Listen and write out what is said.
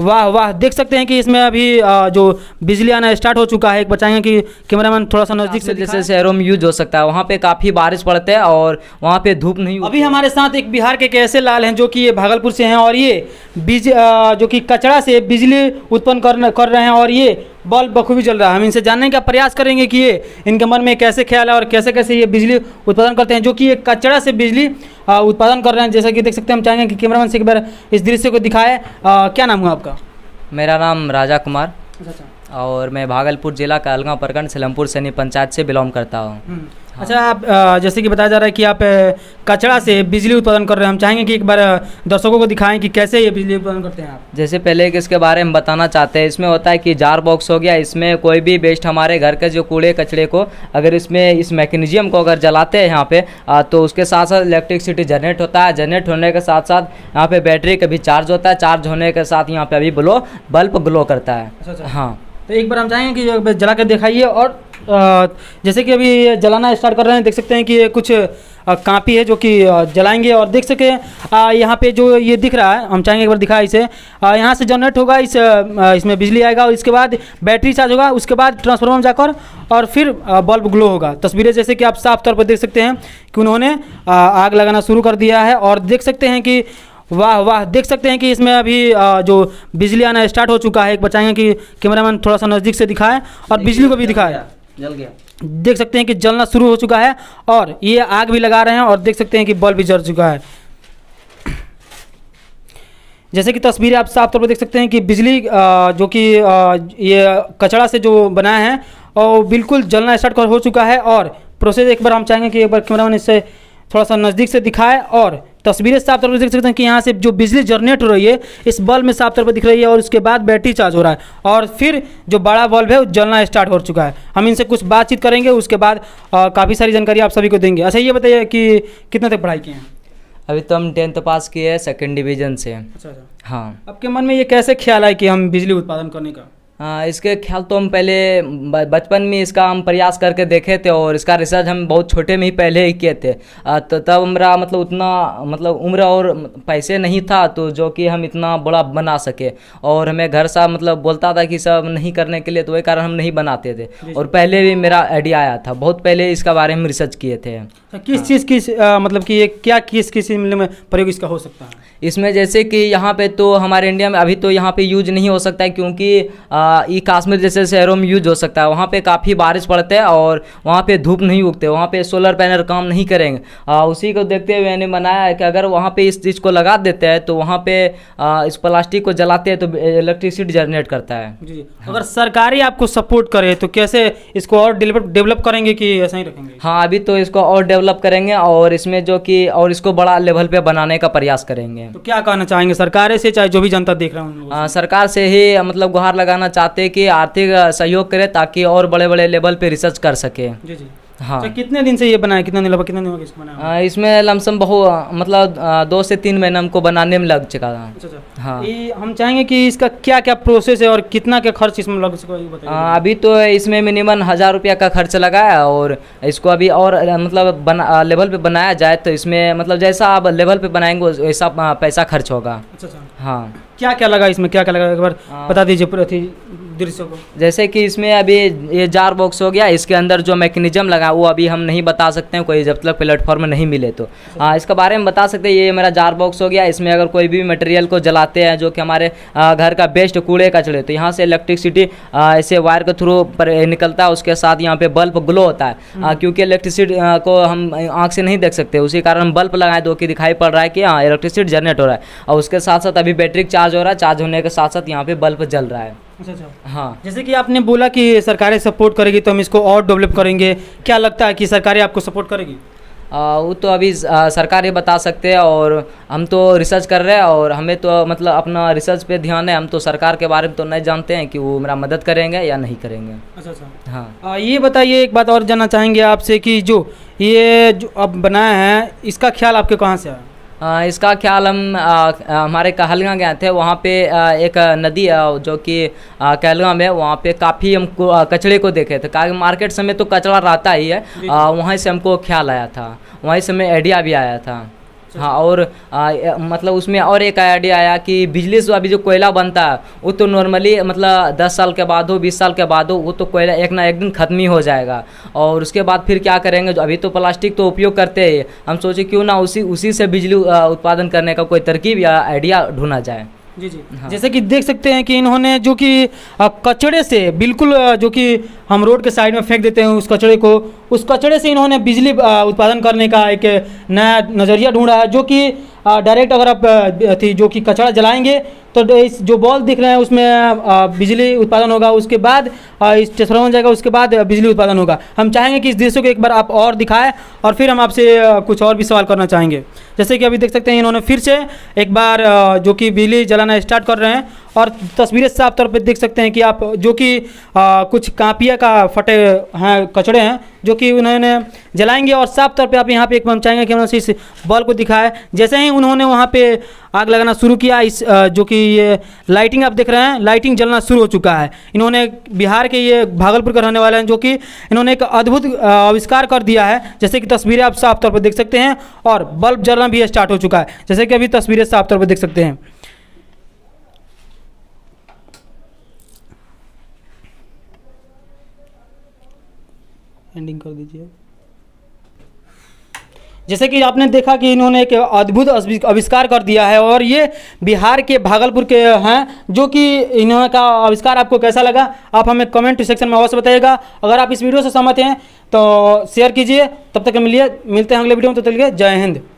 वाह वाह देख सकते हैं कि इसमें अभी जो बिजली आना स्टार्ट हो चुका है एक बचाएंगे कि कैमरामैन थोड़ा सा नज़दीक से जैसे शहरों में यूज हो सकता है वहाँ पे काफ़ी बारिश पड़ते हैं और वहाँ पे धूप नहीं अभी हमारे साथ एक बिहार के ऐसे लाल हैं जो कि ये भागलपुर से हैं और ये बिज जो कि कचरा से बिजली उत्पन्न कर कर रहे हैं और ये बल्ब बखूबी जल रहा है हम इनसे जानने का प्रयास करेंगे कि ये इनके मन में कैसे ख्याल है और कैसे कैसे ये बिजली उत्पादन करते हैं जो कि ये कचरा से बिजली उत्पादन कर रहे हैं जैसा कि देख सकते हैं हम चाहेंगे कि कैमरामैन से एक बार इस दृश्य को दिखाए क्या नाम हुआ आपका मेरा नाम राजा कुमार अच्छा, अच्छा। और मैं भागलपुर जिला का अलगांव प्रखंड सिलमपुर सैनी पंचायत से बिलोंग करता हूँ हम्म। हाँ। अच्छा आप जैसे कि बताया जा रहा है कि आप कचरा से बिजली उत्पादन कर रहे हैं हम चाहेंगे कि एक बार दर्शकों को दिखाएं कि कैसे ये बिजली उत्पादन करते हैं आप जैसे पहले कि इसके बारे में बताना चाहते हैं इसमें होता है कि जार बॉक्स हो गया इसमें कोई भी वेस्ट हमारे घर के जो कूड़े कचड़े को अगर इसमें इस मैकेनिज्म को अगर जलाते हैं यहाँ पे तो उसके साथ साथ इलेक्ट्रिसिटी जनरेट होता है जनरेट होने के साथ साथ यहाँ पे बैटरी का भी चार्ज होता है चार्ज होने के साथ यहाँ पे अभी ब्लो बल्ब ग्लो करता है अच्छा, अच्छा। हाँ तो एक बार हम चाहेंगे कि जला कर दिखाइए और जैसे कि अभी जलाना स्टार्ट कर रहे हैं देख सकते हैं कि ये कुछ कापी है जो कि जलाएंगे और देख सके यहाँ पे जो ये दिख रहा है हम चाहेंगे एक बार दिखा इसे यहाँ से जनरेट होगा इस इसमें बिजली आएगा और इसके बाद बैटरी चार्ज होगा उसके बाद ट्रांसफार्मर जाकर और फिर बल्ब ग्लो होगा तस्वीरें जैसे कि आप साफ तौर पर देख सकते हैं कि उन्होंने आग लगाना शुरू कर दिया है और देख सकते हैं कि वाह वाह देख सकते हैं कि इसमें अभी जो बिजली आना स्टार्ट हो चुका है एक बचाएंगे कि कैमरामैन थोड़ा सा नज़दीक से दिखाए और बिजली को भी दिखाया जल गया देख सकते हैं कि जलना शुरू हो चुका है और ये आग भी लगा रहे हैं और देख सकते हैं कि बल्ब भी जल चुका है जैसे कि तस्वीरें आप साफ तौर पर देख सकते हैं कि बिजली जो कि ये कचड़ा से जो बनाया है और बिल्कुल जलना स्टार्ट कर हो चुका है और प्रोसेस एक बार हम चाहेंगे कि एक बार कैमरा मैन इससे थोड़ा सा नज़दीक से दिखाए और तस्वीरें साफ तौर पर देख सकते हैं कि यहाँ से जो बिजली जनरेट हो रही है इस बल्ब में साफ तौर पर दिख रही है और उसके बाद बैटरी चार्ज हो रहा है और फिर जो बड़ा बल्ब है वो जलना स्टार्ट हो चुका है हम इनसे कुछ बातचीत करेंगे उसके बाद काफ़ी सारी जानकारी आप सभी को देंगे अच्छा ये बताइए कि कितने तक पढ़ाई किए हैं अभी तो हम टेंथ पास किए हैं सेकेंड डिवीजन से अच्छा अच्छा हाँ आपके मन में ये कैसे ख्याल है कि हम बिजली उत्पादन करने का हाँ, इसके ख्याल तो हम पहले बचपन में इसका हम प्रयास करके देखे थे और इसका रिसर्च हम बहुत छोटे में ही पहले ही किए थे तो तब हमारा मतलब उतना मतलब उम्र और पैसे नहीं था तो जो कि हम इतना बड़ा बना सके और हमें घर सा मतलब बोलता था कि सब नहीं करने के लिए तो वही कारण हम नहीं बनाते थे और पहले भी मेरा आइडिया आया था बहुत पहले इसका बारे में रिसर्च किए थे अच्छा, किस चीज़ की मतलब कि ये क्या किस किस में प्रयोग इसका हो सकता है इसमें जैसे कि यहाँ पे तो हमारे इंडिया में अभी तो यहाँ पे यूज नहीं हो सकता है क्योंकि आ, ई काश्मीर जैसे शहरों में यूज हो सकता है वहाँ पे काफ़ी बारिश पड़ते हैं और वहाँ पे धूप नहीं उगते वहाँ पे सोलर पैनल काम नहीं करेंगे आ, उसी को देखते हुए मैंने मनाया है कि अगर वहाँ पे इस चीज़ को लगा देते हैं तो वहाँ पे आ, इस प्लास्टिक को जलाते हैं तो इलेक्ट्रिसिटी जनरेट करता है जी हाँ। अगर सरकारी आपको सपोर्ट करे तो कैसे इसको और डेवलप करेंगे कि ऐसा ही रखेंगे हाँ अभी तो इसको और डेवलप करेंगे और इसमें जो कि और इसको बड़ा लेवल पर बनाने का प्रयास करेंगे तो क्या कहना चाहेंगे सरकार से चाहे जो भी जनता देख रहा हूँ सरकार से ही मतलब गुहार लगाना चाहते हैं कि आर्थिक सहयोग करें ताकि और बड़े बड़े लेवल पर रिसर्च कर सके जी जी हाँ अच्छा, कितने दिन से ये बनाया कितना दिन लगा कितना दिन हो इसको बनाया हाँ, इसमें लमसम बहु मतलब दो से तीन महीना हमको बनाने में लग चुका था अच्छा, अच्छा। हाँ ये हम चाहेंगे कि इसका क्या क्या प्रोसेस है और कितना क्या खर्च इसमें लग चुका है अभी तो इसमें मिनिमम हज़ार रुपया का खर्च लगाया और इसको अभी और मतलब बना लेवल पर बनाया जाए तो इसमें मतलब जैसा आप लेवल पर बनाएंगे वैसा पैसा खर्च होगा अच्छा हाँ क्या क्या लगा इसमें क्या क्या लगा एक बार हाँ। बता दीजिए दृश्य को जैसे कि इसमें अभी ये जार बॉक्स हो गया इसके अंदर जो मैकेनिज्म लगा वो अभी हम नहीं बता सकते हैं कोई जब तक प्लेटफॉर्म नहीं मिले तो हाँ इसके बारे में बता सकते हैं ये मेरा जार बॉक्स हो गया इसमें अगर कोई भी मटेरियल को जलाते हैं जो कि हमारे घर का बेस्ट कूड़े का चले तो यहाँ से इलेक्ट्रिसिटी ऐसे वायर के थ्रू पर निकलता है उसके साथ यहाँ पे बल्ब ग्लो होता है हाँ, हम्म। क्योंकि इलेक्ट्रिसिटी को हम आँख से नहीं देख सकते उसी कारण बल्ब लगाए दो कि दिखाई पड़ रहा है कि हाँ इलेक्ट्रिसिटी जनरेट हो रहा है और उसके साथ साथ अभी बैटरी चार्ज हो रहा है चार्ज होने के साथ साथ यहाँ पे बल्ब जल रहा है अच्छा, अच्छा हाँ जैसे कि आपने बोला कि सरकारें सपोर्ट करेगी तो हम इसको और डेवलप करेंगे क्या लगता है कि सरकारें आपको सपोर्ट करेगी आ, वो तो अभी सरकार ये बता सकते हैं और हम तो रिसर्च कर रहे हैं और हमें तो मतलब अपना रिसर्च पे ध्यान है हम तो सरकार के बारे में तो नहीं जानते हैं कि वो मेरा मदद करेंगे या नहीं करेंगे अच्छा अच्छा हाँ आ, ये बताइए एक बात और जानना चाहेंगे आपसे कि जो ये जो अब बनाया है इसका ख्याल आपके कहाँ से आया इसका ख्याल हम हमारे कहलगा गए थे वहाँ पे एक नदी है जो कि कहलगा में वहाँ पे काफ़ी हमको कचड़े को देखे थे कारण मार्केट समय तो कचरा रहता ही है वहीं से हमको ख्याल आया था वहीं से हमें आइडिया भी आया था हाँ और आ, मतलब उसमें और एक आइडिया आया कि बिजली से अभी जो कोयला बनता है वो तो नॉर्मली मतलब दस साल के बाद हो बीस साल के बाद हो वो तो कोयला एक ना एक दिन ख़त्म ही हो जाएगा और उसके बाद फिर क्या करेंगे जो अभी तो प्लास्टिक तो उपयोग करते हैं हम सोचे क्यों ना उसी उसी से बिजली उत्पादन करने का कोई तरकीब या आइडिया ढूंढा जाए जी जी हाँ। जैसे कि देख सकते हैं कि इन्होंने जो कि कचड़े से बिल्कुल जो कि हम रोड के साइड में फेंक देते हैं उस कचड़े को उस कचड़े से इन्होंने बिजली उत्पादन करने का एक नया नज़रिया ढूंढा है जो कि डायरेक्ट अगर आप थी जो कि कचरा जलाएंगे तो इस जो बॉल दिख रहे हैं उसमें बिजली उत्पादन होगा उसके बाद इस ट्रांसफार्मर हो जाएगा उसके बाद बिजली उत्पादन होगा हम चाहेंगे कि इस दृश्य को एक बार आप और दिखाएं और फिर हम आपसे कुछ और भी सवाल करना चाहेंगे जैसे कि अभी देख सकते हैं इन्होंने फिर से एक बार जो कि बिजली जलाना स्टार्ट कर रहे हैं और तस्वीरें साफ तौर पर देख सकते हैं कि आप जो कि कुछ कापिया का फटे हैं कचड़े हैं जो कि उन्होंने जलाएंगे और साफ तौर पे आप यहाँ पे एक चाहेंगे कि उन्होंने इस बॉल को दिखाया जैसे ही उन्होंने वहाँ पे आग लगाना शुरू किया इस जो कि ये लाइटिंग आप देख रहे हैं लाइटिंग जलना शुरू हो चुका है इन्होंने बिहार के ये भागलपुर के रहने वाले हैं जो कि इन्होंने एक अद्भुत आविष्कार कर दिया है जैसे कि तस्वीरें आप साफ तौर पर देख सकते हैं और बल्ब जलना भी स्टार्ट हो चुका है जैसे कि अभी तस्वीरें साफ तौर पर देख सकते हैं एंडिंग कर दीजिए जैसे कि आपने देखा कि इन्होंने एक अद्भुत आविष्कार कर दिया है और ये बिहार के भागलपुर के हैं जो कि इन्होंने का आविष्कार आपको कैसा लगा आप हमें कमेंट सेक्शन में अवश्य बताइएगा अगर आप इस वीडियो से सहमत हैं तो शेयर कीजिए तब तक मिलिए मिलते हैं अगले वीडियो में तो चलिए जय हिंद